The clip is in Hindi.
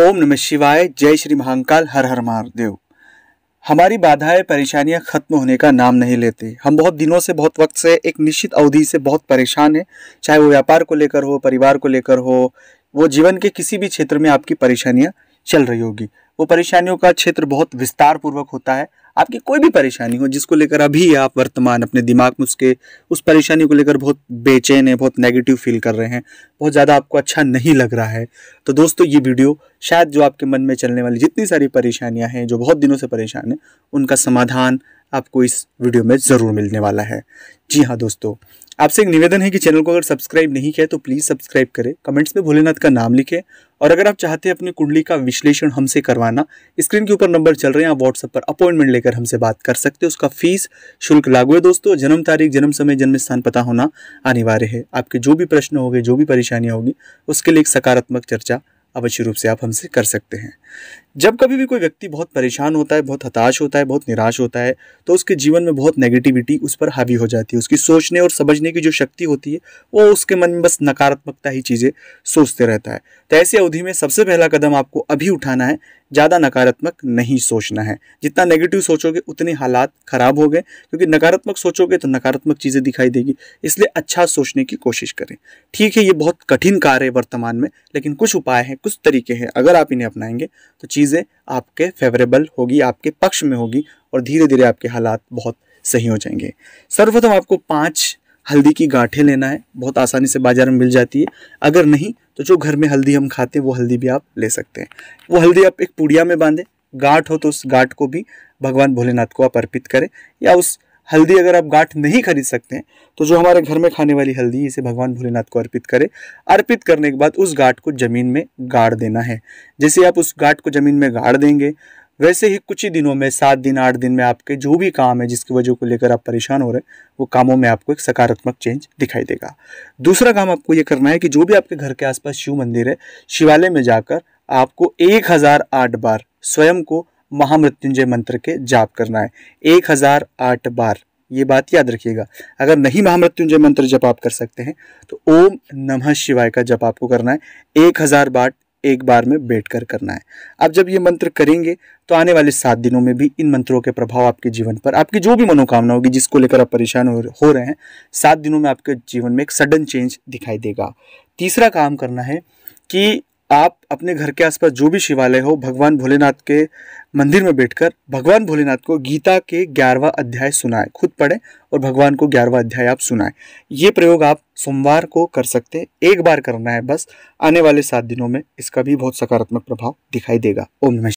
ओम नमः शिवाय जय श्री महाकाल हर हर महादेव हमारी बाधाएं परेशानियां खत्म होने का नाम नहीं लेते हम बहुत दिनों से बहुत वक्त से एक निश्चित अवधि से बहुत परेशान हैं चाहे वो व्यापार को लेकर हो परिवार को लेकर हो वो जीवन के किसी भी क्षेत्र में आपकी परेशानियां चल रही होगी वो परेशानियों का क्षेत्र बहुत विस्तारपूर्वक होता है आपकी कोई भी परेशानी हो जिसको लेकर अभी आप वर्तमान अपने दिमाग में उसके उस परेशानी को लेकर बहुत बेचैन है बहुत नेगेटिव फील कर रहे हैं बहुत ज़्यादा आपको अच्छा नहीं लग रहा है तो दोस्तों ये वीडियो शायद जो आपके मन में चलने वाली जितनी सारी परेशानियाँ हैं जो बहुत दिनों से परेशान हैं उनका समाधान आपको इस वीडियो में ज़रूर मिलने वाला है जी हाँ दोस्तों आपसे एक निवेदन है कि चैनल को अगर सब्सक्राइब नहीं किया तो प्लीज़ सब्सक्राइब करें कमेंट्स में भोलेनाथ का नाम लिखें और अगर आप चाहते हैं अपनी कुंडली का विश्लेषण हमसे करवाना स्क्रीन के ऊपर नंबर चल रहे हैं आप व्हाट्सएप पर अपॉइंटमेंट लेकर हमसे बात कर सकते हैं उसका फीस शुल्क लागू है दोस्तों जन्म तारीख जन्म समय जन्म स्थान पता होना अनिवार्य है आपके जो भी प्रश्न होंगे जो भी परेशानियाँ होगी उसके लिए एक सकारात्मक चर्चा अवश्य रूप से आप हमसे कर सकते हैं जब कभी भी कोई व्यक्ति बहुत परेशान होता है बहुत हताश होता है बहुत निराश होता है तो उसके जीवन में बहुत नेगेटिविटी उस पर हावी हो जाती है उसकी सोचने और समझने की जो शक्ति होती है वो उसके मन में बस नकारात्मकता ही चीज़ें सोचते रहता है तो ऐसी अवधि में सबसे पहला कदम आपको अभी उठाना है ज़्यादा नकारात्मक नहीं सोचना है जितना नेगेटिव सोचोगे उतने हालात ख़राब हो गए क्योंकि नकारात्मक सोचोगे तो नकारात्मक चीज़ें दिखाई देगी इसलिए अच्छा सोचने की कोशिश करें ठीक है ये बहुत कठिन कार्य है वर्तमान में लेकिन कुछ उपाय हैं कुछ तरीके हैं अगर आप इन्हें अपनाएंगे तो चीज़ें आपके फेवरेबल होगी आपके पक्ष में होगी और धीरे धीरे आपके हालात बहुत सही हो जाएंगे सर्वप्रथम आपको पाँच हल्दी की गांठें लेना है बहुत आसानी से बाज़ार में मिल जाती है अगर नहीं तो जो घर में हल्दी हम खाते हैं वो हल्दी भी आप ले सकते हैं वो हल्दी आप एक पुड़िया में बांधें गांठ हो तो उस गांठ को भी भगवान भोलेनाथ को आप अर्पित करें या उस हल्दी अगर आप गांठ नहीं खरीद सकते तो जो हमारे घर में खाने वाली हल्दी इसे भगवान भोलेनाथ को अर्पित करें अर्पित करने के बाद उस गांठ को ज़मीन में गाड़ देना है जैसे आप उस गांठ को ज़मीन में गाड़ देंगे वैसे ही कुछ ही दिनों में सात दिन आठ दिन में आपके जो भी काम है जिसकी वजह को लेकर आप परेशान हो रहे हैं वो कामों में आपको एक सकारात्मक चेंज दिखाई देगा दूसरा काम आपको ये करना है कि जो भी आपके घर के आसपास शिव मंदिर है शिवालय में जाकर आपको एक हज़ार आठ बार स्वयं को महामृत्युंजय मंत्र के जाप करना है एक हजार आठ बार ये बात याद रखिएगा अगर नहीं महामृत्युंजय मंत्र जप आप कर सकते हैं तो ओम नमः शिवाय का जप आपको करना है एक हजार बार एक बार में बैठ कर करना है आप जब ये मंत्र करेंगे तो आने वाले सात दिनों में भी इन मंत्रों के प्रभाव आपके जीवन पर आपकी जो भी मनोकामना होगी जिसको लेकर आप परेशान हो रहे हैं सात दिनों में आपके जीवन में एक सडन चेंज दिखाई देगा तीसरा काम करना है कि आप अपने घर के आसपास जो भी शिवालय हो भगवान भोलेनाथ के मंदिर में बैठकर भगवान भोलेनाथ को गीता के ग्यारहवा अध्याय सुनाएं खुद पढ़ें और भगवान को ग्यारहवा अध्याय आप सुनाएं ये प्रयोग आप सोमवार को कर सकते हैं एक बार करना है बस आने वाले सात दिनों में इसका भी बहुत सकारात्मक प्रभाव दिखाई देगा ओम नमः